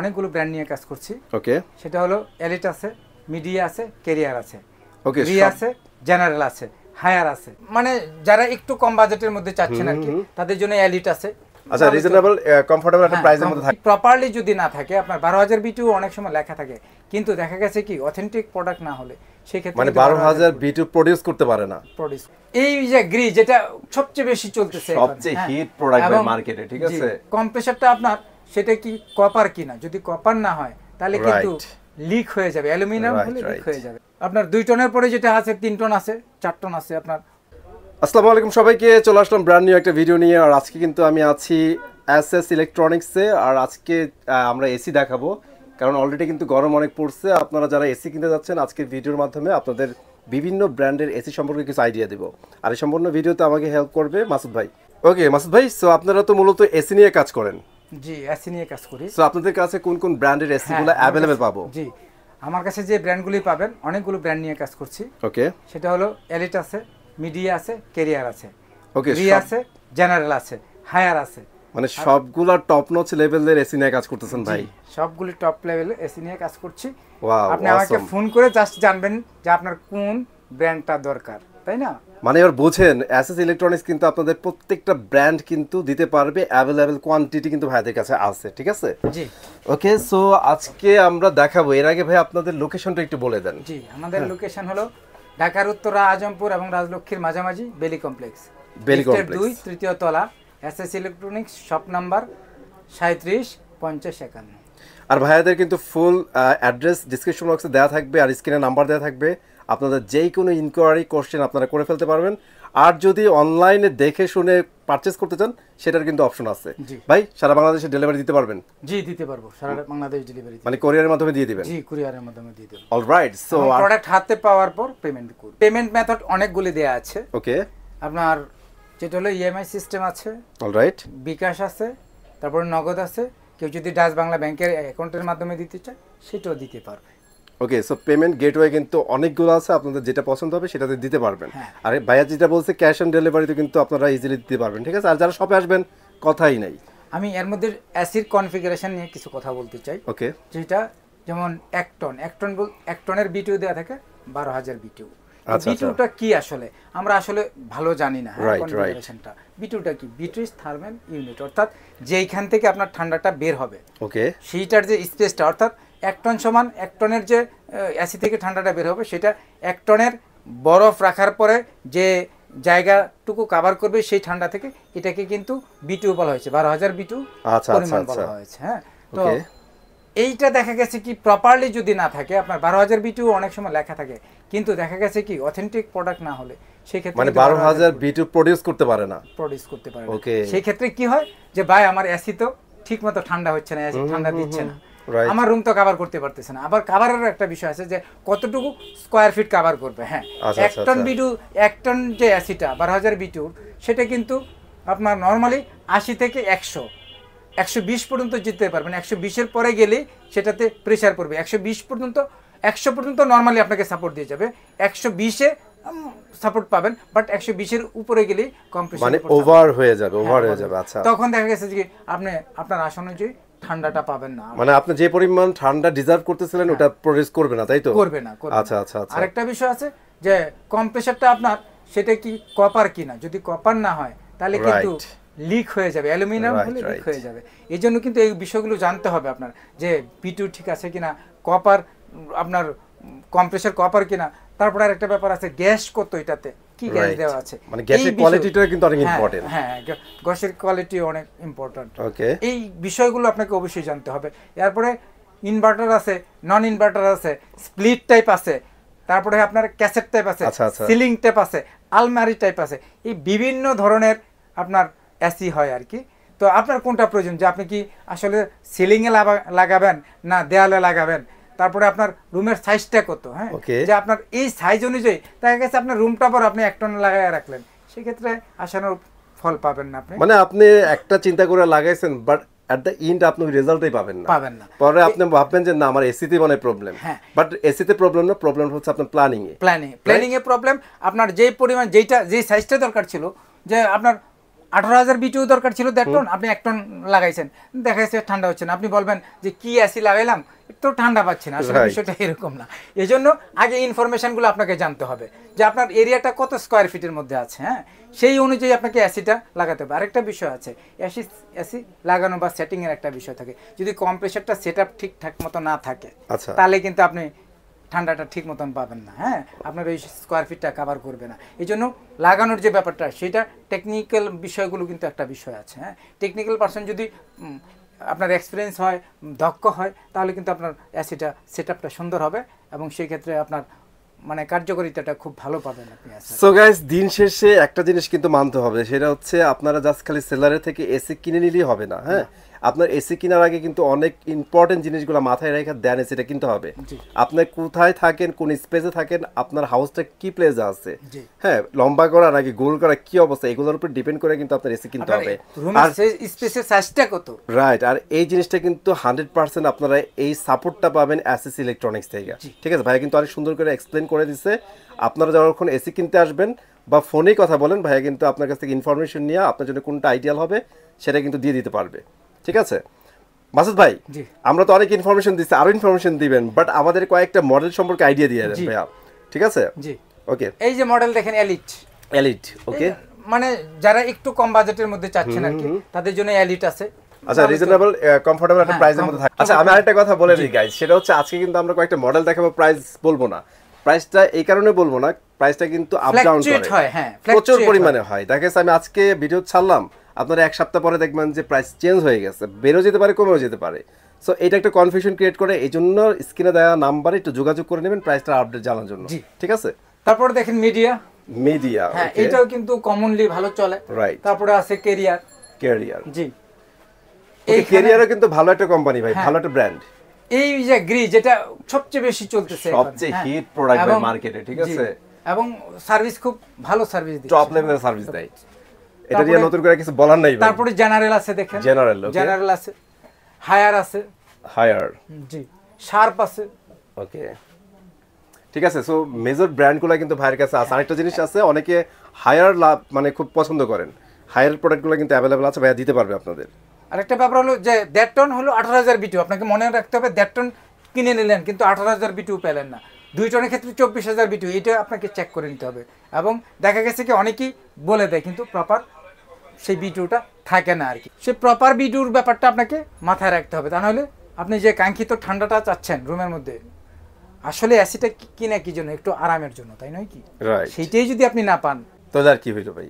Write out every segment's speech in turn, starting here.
অনেকগুলো ব্র্যান্ড নিয়ে কাজ করছি ওকে সেটা হলো এলিট আছে মিডিয়া আছে ক্যারিয়ার আছে ওকে রি আছে জেনারেল আছে হায়ার আছে মানে যারা একটু কম বাজেটের মধ্যে চাচ্ছেন আর কি তাদের জন্য এলিট আছে আচ্ছা রিজনেবল কমফোর্টেবল একটা প্রাইসের হ্যাঁ, মধ্যে থাকে প্রপারলি যদি না থাকে আপনার 12000 বিটু অনেক সময় লেখা থাকে কিন্তু দেখা গেছে কি অথেন্টিক প্রোডাক্ট না হলে সেই ক্ষেত্রে মানে 12000 বিটু প্রোডিউস করতে পারে না প্রোডিউস এই যে গ্রি যেটা সবচেয়ে বেশি চলতেছে সবচেয়ে হিট প্রোডাক্ট মার্কেটে ঠিক আছে কম্প্রেসরটা আপনার সেটা কি কপার কিনা যদি কপার না হয় তাহলে কিন্তু লিক হয়ে যাবে অ্যালুমিনিয়াম হলে লিক হয়ে যাবে আপনার দুই টনের পরে যেটা আছে তিন টন আছে চার টন আছে আপনার আসসালামু আলাইকুম সবাইকে চলে আসলাম ব্র্যান্ড নিউ একটা ভিডিও নিয়ে আর আজকে কিন্তু আমি আছি এস এস ইলেকট্রনিক্সে আর আজকে আমরা এসি দেখাবো কারণ অলরেডি কিন্তু গরম অনেক পড়ছে আপনারা যারা এসি কিনতে যাচ্ছেন আজকের ভিডিওর মাধ্যমে আপনাদের বিভিন্ন ব্র্যান্ডের এসি সম্পর্কে কিছু আইডিয়া দেবো আর এই সম্পূর্ণ ভিডিওতে আমাকে হেল্প করবে মাসুদ ভাই ওকে মাসুদ ভাই সো আপনারা তো মূলত এসি নিয়ে কাজ করেন জি এসি নিয়ে কাজ করি সো আপনাদের কাছে কোন কোন ব্র্যান্ডের এসিগুলো अवेलेबल পাবো জি আমার কাছে যে ব্র্যান্ডগুলি পাবেন অনেকগুলো ব্র্যান্ড নিয়ে কাজ করছি ওকে সেটা হলো এলিট আছে মিডিয়া আছে ক্যারিয়ার আছে ওকে রি আছে জেনারেল আছে হায়ার আছে মানে সবগুলা টপ নচ লেভেলের এসি নিয়ে কাজ করতেছেন ভাই সবগুলো টপ লেভেলের এসি নিয়ে কাজ করছি আপনি আমাকে ফোন করে জাস্ট জানবেন যে আপনার কোন ব্র্যান্ডটা দরকার তাই না মানে এবার বোঝেন অ্যাসেস ইলেকট্রনিক্স কিন্তু আপনাদের প্রত্যেকটা ব্র্যান্ড কিন্তু দিতে পারবে অ্যাভেলেবেল কোয়ান্টিটি কিন্তু ভাইদের কাছে আছে ঠিক আছে জি ওকে সো আজকে আমরা দেখাবো এর আগে ভাই আপনাদের লোকেশনটা একটু বলে দেন জি আমাদের লোকেশন হ্যাঁ। হলো ঢাকার উত্তর আজমপুর এবং রাজলক্ষীর মাঝামাঝি বেলি কমপ্লেক্স বেলি কমপ্লেক্স দুই তৃতীয় তলা এসএস ইলেকট্রনিক্স শপ নাম্বার সাঁত্রিশ পঞ্চাশ একান্ন আর ভাইয়াদের কিন্তু ফুল অ্যাড্রেস ডিসক্রিপশন বক্সে দেওয়া থাকবে আর স্ক্রিনে নাম্বার দেওয়া থাকবে আপনাদের যেই কোনো ইনকোয়ারি কোশ্চেন আপনারা করে ফেলতে পারবেন আর যদি অনলাইনে দেখে শুনে পারচেস করতে চান সেটার কিন্তু অপশন আছে ভাই সারা বাংলাদেশে ডেলিভারি দিতে পারবেন জি দিতে পারবো সারা বাংলাদেশ ডেলিভারি মানে কোরিয়ারের মাধ্যমে দিয়ে দিবেন জি কোরিয়ারের মাধ্যমে দিয়ে দেব অলরাইট সো প্রোডাক্ট হাতে পাওয়ার পর পেমেন্ট করব পেমেন্ট মেথড অনেকগুলি দেয়া আছে ওকে আপনার যেটা হলো ইএমআই e সিস্টেম আছে অলরাইট বিকাশ আছে তারপরে নগদ আছে কেউ যদি ডাচ বাংলা ব্যাংকের অ্যাকাউন্টের মাধ্যমে দিতে চায় সেটাও দিতে পারবে ওকে সো পেমেন্ট গেটওয়ে কিন্তু অনেকগুলো আছে আপনাদের যেটা পছন্দ হবে সেটাতে দিতে পারবেন হ্যাঁ। আর ভাইয়া যেটা বলছে ক্যাশ অন ডেলিভারিতে কিন্তু আপনারা ইজিলি দিতে পারবেন ঠিক আছে আর যারা শপে আসবেন কথাই নাই আমি এর মধ্যে অ্যাসির কনফিগারেশন নিয়ে কিছু কথা বলতে চাই ওকে যেটা যেমন এক টন এক টন বল এক টনের বিটিউ দেওয়া থাকে বারো হাজার বিটিও বিটুটা আচ্ছা, আচ্ছা। কি আসলে আমরা আসলে ভালো জানি না কনফিগারেশনটা হ্যাঁ, বিটুটা কি বিটুইস থার্মাল ইউনিট অর্থাৎ যেইখান থেকে আপনার ঠান্ডাটা বের হবে ওকে সেইটার যে স্পেসটা অর্থাৎ এক টন সমান এক টনের যে অ্যাসি থেকে ঠান্ডাটা বের হবে সেটা এক টনের বরফ রাখার পরে যে জায়গাটুকু কাভার করবে সেই ঠান্ডা থেকে এটাকে কিন্তু বিটু বলা হয়েছে বারো হাজার বিটু আচ্ছা, আচ্ছা, পরিমাণ আচ্ছা। বলা হয়েছে হ্যাঁ তো এইটা দেখা গেছে কি প্রপারলি যদি না থাকে আপনার বারো হাজার বিটু অনেক সময় লেখা থাকে কিন্তু দেখা গেছে কি অথেন্টিক প্রোডাক্ট না হলে সেক্ষেত্রে মানে বারো হাজার বিটু প্রডিউস করতে পারে না প্রডিউস করতে পারে সেই ক্ষেত্রে কি হয় যে ভাই আমার অ্যাসি তো ঠিক মতো ঠান্ডা হচ্ছে না ঠান্ডা দিচ্ছে না আমার রুম তো কভার করতে পারতেছে না আবার কভারেরও একটা বিষয় আছে যে কতটুকু স্কোয়ার ফিট কভার করবে হ্যাঁ আচ্ছা, আচ্ছা, এক টন আচ্ছা। বিটু এক টন যে অ্যাসিটা বারো হাজার বিটুর সেটা কিন্তু আপনার নর্মালি আশি থেকে একশো একশো বিশ পর্যন্ত জিততে পারবেন একশো বিশের পরে গেলে সেটাতে প্রেশার পড়বে একশো বিশ পর্যন্ত একশো পর্যন্ত নর্মালি আপনাকে সাপোর্ট দিয়ে যাবে একশো বিশে সাপোর্ট পাবেন বাট একশো বিশের উপরে গেলেই কম্পিটিশন মানে ওভার হয়ে যাবে ওভার হ্যাঁ, হয়ে যাবে আচ্ছা তখন দেখা গেছে যে আপনি আপনার আসন অনুযায়ী ঠান্ডাটা পাবেন না মানে আপনি যে পরিমাণ ঠান্ডা ডিজার্ভ করতেছিলেন হ্যাঁ। ওটা প্রডিউস করবে না তাই তো করবে না আচ্ছা আচ্ছা আচ্ছা আরেকটা বিষয় আছে যে কম্প্রেসারটা আপনার সেটা কি কপার কিনা যদি কপার না হয় তাহলে কিন্তু লিক হয়ে যাবে অ্যালুমিনিয়াম হলে লিক হয়ে যাবে এই জন্য কিন্তু এই বিষয়গুলো জানতে হবে আপনার যে পিটু ঠিক আছে কিনা কপার আপনার কম্প্রেসার কপার কিনা তারপরে আর একটা ব্যাপার আছে গ্যাস কত এটাতে কি গ্যাস দেওয়া আছে মানে গ্যাসের কোয়ালিটিটা কিন্তু অনেক ইম্পর্টেন্ট হ্যাঁ, হ্যাঁ গ্যাসের কোয়ালিটি অনেক ইম্পর্টেন্ট ওকে এই বিষয়গুলো আপনাকে অবশ্যই জানতে হবে এরপরে ইনভার্টার আছে নন ইনভার্টার আছে স্প্লিট টাইপ আছে তারপরে আপনার ক্যাসেট টাইপ আছে সিলিং আচ্ছা, টাইপ আচ্ছা। আছে আলমারি টাইপ আছে এই বিভিন্ন ধরনের আপনার এসি হয় আর কি তো আপনার কোনটা প্রয়োজন যে আপনি কি আসলে সিলিংয়ে লাগাবেন না দেয়ালে লাগাবেন তারপরে আপনার রুমের সাইজটা কত হ্যাঁ যে আপনার এই সাইজ অনুযায়ী দেখা গেছে আপনার রুমটা পর আপনি এক টন লাগাই রাখলেন সেক্ষেত্রে আসানোর ফল পাবেন না আপনি মানে আপনি একটা চিন্তা করে লাগাইছেন বাট অ্যাট দ্য এন্ড আপনি রেজাল্টই পাবেন না পাবেন না পরে আপনি ভাববেন যে না আমার এসিতে মানে প্রবলেম হ্যাঁ বাট এসিতে প্রবলেম না প্রবলেম হচ্ছে আপনার প্ল্যানিং এ প্ল্যানিং প্ল্যানিং এ প্রবলেম আপনার যে পরিমাণ যেটা যে সাইজটা দরকার ছিল যে আপনার আঠারো হাজার বিটিও দরকার ছিল দেড় টন আপনি এক টন লাগাইছেন দেখা যাচ্ছে ঠান্ডা হচ্ছে না আপনি বলবেন যে কি এসি লাগাইলাম তো ঠান্ডা পাচ্ছি না আসলে বিষয়টা এরকম না এই জন্য আগে ইনফরমেশনগুলো আপনাকে জানতে হবে যে আপনার এরিয়াটা কত স্কোয়ার ফিটের মধ্যে আছে হ্যাঁ সেই অনুযায়ী আপনাকে অ্যাসিটা লাগাতে হবে আরেকটা বিষয় আছে অ্যাসি অ্যাসি লাগানো বা সেটিংয়ের একটা বিষয় থাকে যদি কম্প্রেসারটা সেট আপ ঠিকঠাক মতো না থাকে আচ্ছা। তাহলে কিন্তু আপনি ঠান্ডাটা ঠিক মতন পাবেন না হ্যাঁ আপনার ওই স্কোয়ার ফিটটা কাভার করবে না এই জন্য লাগানোর যে ব্যাপারটা সেটা টেকনিক্যাল বিষয়গুলো কিন্তু একটা বিষয় আছে হ্যাঁ টেকনিক্যাল পার্সন যদি আপনার এক্সপিরিয়েন্স হয় দক্ষ হয় তাহলে কিন্তু আপনার অ্যাসিটা সেট সুন্দর হবে এবং সেই ক্ষেত্রে আপনার মানে কার্যকারিতাটা খুব ভালো পাবেন আপনি সো গাইস দিন শেষে একটা জিনিস কিন্তু মানতে হবে সেটা হচ্ছে আপনারা জাস্ট খালি সেলারে থেকে এসি কিনে নিলেই হবে না হ্যাঁ আপনার এসি কেনার আগে কিন্তু অনেক ইম্পর্টেন্ট জিনিসগুলো মাথায় রেখে দেন এসিটা কিনতে হবে আপনার কোথায় থাকেন কোন স্পেসে থাকেন আপনার হাউসটা কি প্লেস আছে হ্যাঁ লম্বা করা নাকি গোল করা কি অবস্থা এগুলোর উপর ডিপেন্ড করে কিন্তু আপনার এসি কিনতে হবে আর স্পেসের সাইজটা কত রাইট আর এই জিনিসটা কিন্তু হান্ড্রেড পার্সেন্ট আপনারা এই সাপোর্টটা পাবেন এসএস ইলেকট্রনিক্স থেকে ঠিক আছে ভাই কিন্তু অনেক সুন্দর করে এক্সপ্লেন করে দিচ্ছে আপনারা যখন এসি কিনতে আসবেন বা ফোনেই কথা বলেন ভাইয়া কিন্তু আপনার কাছ থেকে ইনফরমেশন নিয়ে আপনার জন্য কোনটা আইডিয়াল হবে সেটা কিন্তু দিয়ে দিতে পারবে ঠিক আছে মাসুদ ভাই আমরা তো অনেক ইনফরমেশন দিচ্ছি আরো ইনফরমেশন দিবেন বাট আমাদের কয়েকটা মডেল সম্পর্কে আইডিয়া দিয়ে দেন ভাইয়া ঠিক আছে জি ওকে এই যে মডেল দেখেন এলিট এলিট ওকে মানে যারা একটু কম বাজেটের মধ্যে চাচ্ছেন আর কি তাদের জন্য এলিট আছে আচ্ছা রিজনেবল কমফোর্টেবল একটা প্রাইসের হ্যাঁ, মধ্যে থাকে আচ্ছা আমি আরেকটা কথা বলে দিই গাইজ সেটা হচ্ছে আজকে কিন্তু আমরা কয়েকটা মডেল দেখাবো প্রাইস বলবো না প্রাইসটা এই কারণে বলবো না প্রাইসটা কিন্তু আপ ডাউন করে হ্যাঁ, প্রচুর পরিমাণে হয় দেখা আমি আজকে ভিডিও ছাড়লাম আপনারা এক সপ্তাহ পরে দেখবেন যে প্রাইস চেঞ্জ হয়ে গেছে বেড়েও যেতে পারে কমেও যেতে পারে সো এটা একটা কনফিউশন ক্রিয়েট করে এই জন্য স্ক্রিনে দেওয়া নাম্বারে একটু যোগাযোগ করে নেবেন প্রাইসটা আপডেট জানার জন্য ঠিক আছে তারপরে দেখেন মিডিয়া মিডিয়া হ্যাঁ এটাও কিন্তু কমনলি ভালো চলে রাইট তারপরে আছে ক্যারিয়ার ক্যারিয়ার জি এই ক্যারিয়ারও কিন্তু ভালো একটা কোম্পানি ভাই হ্যাঁ। ভালো একটা ব্র্যান্ড এই যে গ্রি যেটা সবচেয়ে বেশি চলতেছে সবচেয়ে হিট প্রোডাক্ট মার্কেটে ঠিক আছে এবং সার্ভিস খুব ভালো সার্ভিস দেয় টপ লেভেলের সার্ভিস দেয় এটা দিয়ে নতুন করে কিছু বলার নাই তারপরে জেনারেল আছে দেখেন জেনারেল ওকে জেনারেল আছে হায়ার আছে হায়ার জি শার্প আছে ওকে ঠিক আছে সো মেজর ব্র্যান্ডগুলো কিন্তু ভাইয়ের কাছে আছে আরেকটা জিনিস আছে অনেকে হায়ার লাভ মানে খুব পছন্দ করেন হায়ার প্রোডাক্টগুলো কিন্তু অ্যাভেলেবেল আছে ভাইয়া দিতে পারবে আপনাদের আরেকটা ব্যাপার হলো যে দেড় টন হলো আঠারো হাজার বিটিউ আপনাকে মনে রাখতে হবে দেড় টন কিনে নিলেন কিন্তু আঠারো হাজার বিটিউ পেলেন না দুই টনের ক্ষেত্রে চব্বিশ হাজার বিটিউ এটা আপনাকে চেক করে নিতে হবে এবং দেখা গেছে কি অনেকেই বলে দেয় কিন্তু প্রপার সেই বিডিওটা থাকে না আর কি সে প্রপার বিডিওর ব্যাপারটা আপনাকে মাথায় রাখতে হবে তা নাহলে আপনি যে কাঙ্ক্ষিত ঠান্ডাটা চাচ্ছেন রুমের মধ্যে আসলে অ্যাসিটা কি না কি জন্য একটু আরামের জন্য তাই নয় কি সেইটাই যদি আপনি না পান তাহলে আর কি হইল ভাই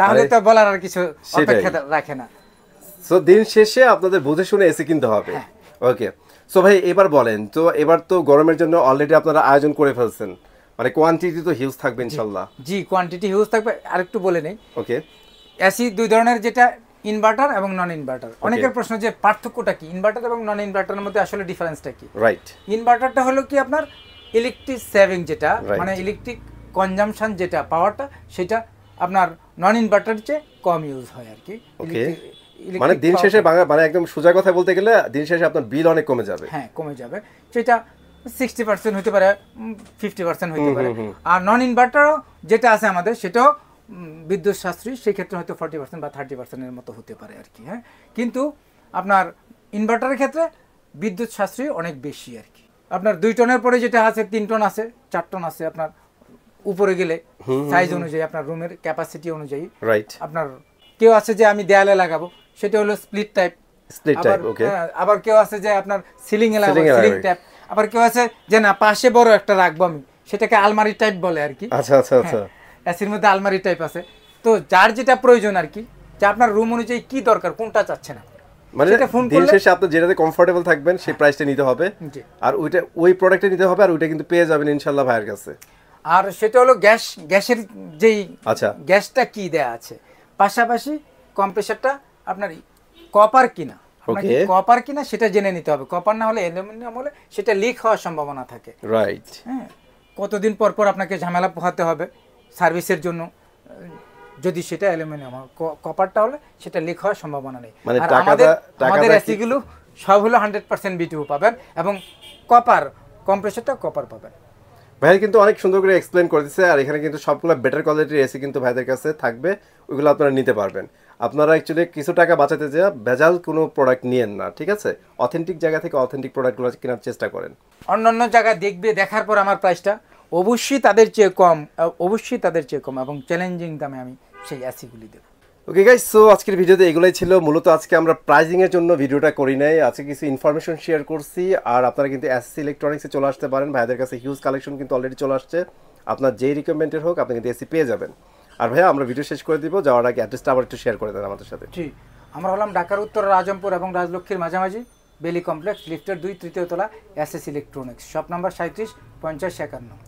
তাহলে তো বলার আর কিছু অপেক্ষা রাখে না সো দিন শেষে আপনাদের বুঝে শুনে এসে কিনতে হবে ওকে হ্যাঁ। সো ভাই এবার বলেন তো এবার তো গরমের জন্য অলরেডি আপনারা আয়োজন করে ফেলছেন মানে কোয়ান্টিটি তো হিউজ থাকবে ইনশাআল্লাহ জি কোয়ান্টিটি হিউজ থাকবে আরেকটু বলে নেই ওকে এসি দুই ধরনের যেটা ইনভার্টার এবং নন ইনভার্টার অনেকের প্রশ্ন যে পার্থক্যটা কি ইনভার্টার এবং নন ইনভার্টারের মধ্যে আসলে ডিফারেন্সটা কি রাইট ইনভার্টারটা হলো কি আপনার ইলেকট্রিক সেভিং যেটা মানে ইলেকট্রিক কনজামশন যেটা পাওয়ারটা সেটা আপনার নন ইনভার্টার চেয়ে কম ইউজ হয় আর কি মানে দিন শেষে মানে একদম সোজা কথা বলতে গেলে দিন শেষে আপনার বিল অনেক কমে যাবে হ্যাঁ কমে যাবে সেটা সিক্সটি পার্সেন্ট হতে পারে ফিফটি পার্সেন্ট হতে পারে আর নন ইনভার্টারও যেটা আছে আমাদের সেটাও বিদ্যুৎ শাস্ত্রী সেই ক্ষেত্রে হয়তো ফর্টি পার্সেন্ট বা থার্টি পার্সেন্টের মতো হতে পারে আর কি হ্যাঁ কিন্তু আপনার ইনভার্টারের ক্ষেত্রে বিদ্যুৎ শাস্ত্রী অনেক বেশি আর কি আপনার দুই টনের পরে যেটা আছে তিন টন আছে চার টন আছে আপনার উপরে গেলে সাইজ অনুযায়ী আপনার রুমের ক্যাপাসিটি অনুযায়ী রাইট আপনার কেউ আছে যে আমি দেয়ালে লাগাবো সেটা হলো split type split type okay আবার কেউ আছে যে আপনার সিলিং এ লাগাবো সিলিং টাইপ আবার কেউ আছে যে না পাশে বড় একটা রাখবো আমি সেটাকে আলমারি টাইপ বলে আর কি আচ্ছা আচ্ছা আচ্ছা হ্যাঁ, এসির মধ্যে আলমারি টাইপ আছে তো যার যেটা প্রয়োজন আর কি যে আপনার রুম অনুযায়ী কি দরকার কোনটা চাচ্ছেন মানে দিন শেষে আপনি যেটাতে কমফোর্টেবল থাকবেন সেই প্রাইসটা নিতে হবে আর ওইটা ওই প্রোডাক্টটা নিতে হবে আর ওইটা কিন্তু পেয়ে যাবেন ভাইয়ের কাছে আর সেটা হলো গ্যাস গ্যাসের যেই আচ্ছা গ্যাসটা কি দেয়া আছে পাশাপাশি কম্প্রেসারটা আপনার কপার কিনা কপার কিনা সেটা জেনে নিতে হবে কপার না হলে অ্যালুমিনিয়াম হলে সেটা লিক হওয়ার সম্ভাবনা থাকে রাইট হ্যাঁ কতদিন পর পর আপনাকে ঝামেলা পোহাতে হবে সার্ভিসের জন্য যদি সেটা অ্যালুমিনিয়াম কপারটা হলে সেটা লিক হওয়ার সম্ভাবনা নেই মানে আমাদের আমাদের এসিগুলো সব হলো হান্ড্রেড পার্সেন্ট বিটিউ পাবেন এবং কপার কম্প্রেসরটা কপার পাবেন ভাই কিন্তু অনেক সুন্দর করে এক্সপ্লেন করে দিচ্ছে আর এখানে কিন্তু সবগুলো বেটার কোয়ালিটির এসি কিন্তু ভাইদের কাছে থাকবে ওইগুলো আপনারা নিতে পারবেন আপনারা অ্যাকচুয়ালি কিছু টাকা বাঁচাতে যে ভেজাল কোনো প্রোডাক্ট নিয়েন না ঠিক আছে অথেন্টিক জায়গা থেকে অথেন্টিক প্রোডাক্টগুলো কেনার চেষ্টা করেন অন্য অন্য জায়গায় দেখবে দেখার পর আমার প্রাইসটা অবশ্যই তাদের চেয়ে কম অবশ্যই তাদের চেয়ে কম এবং চ্যালেঞ্জিং দামে আমি সেই অ্যাসিগুলি দেবো ওকে গাইস সো আজকের ভিডিওতে এগুলোই ছিল মূলত আজকে আমরা প্রাইজিংয়ের জন্য ভিডিওটা করি নাই আজকে কিছু ইনফরমেশন শেয়ার করছি আর আপনারা কিন্তু এসসি ইলেকট্রনিক্সে চলে আসতে পারেন ভাইদের কাছে হিউজ কালেকশন কিন্তু অলরেডি চলে আসছে আপনার যেই রিকমেন্ডেড হোক আপনি কিন্তু এসি পেয়ে যাবেন আর ভাইয়া আমরা ভিডিও শেষ করে দিব যাওয়ার আগে অ্যাড্রেসটা আবার একটু শেয়ার করে দেন আমাদের সাথে জি আমরা হলাম ঢাকার উত্তর রাজমপুর এবং রাজলক্ষ্মীর মাঝামাঝি বেলি কমপ্লেক্স লিফটের দুই তৃতীয় তলা এসএস ইলেকট্রনিক্স শপ নাম্বার সাঁত্রিশ পঞ্চাশ একান্ন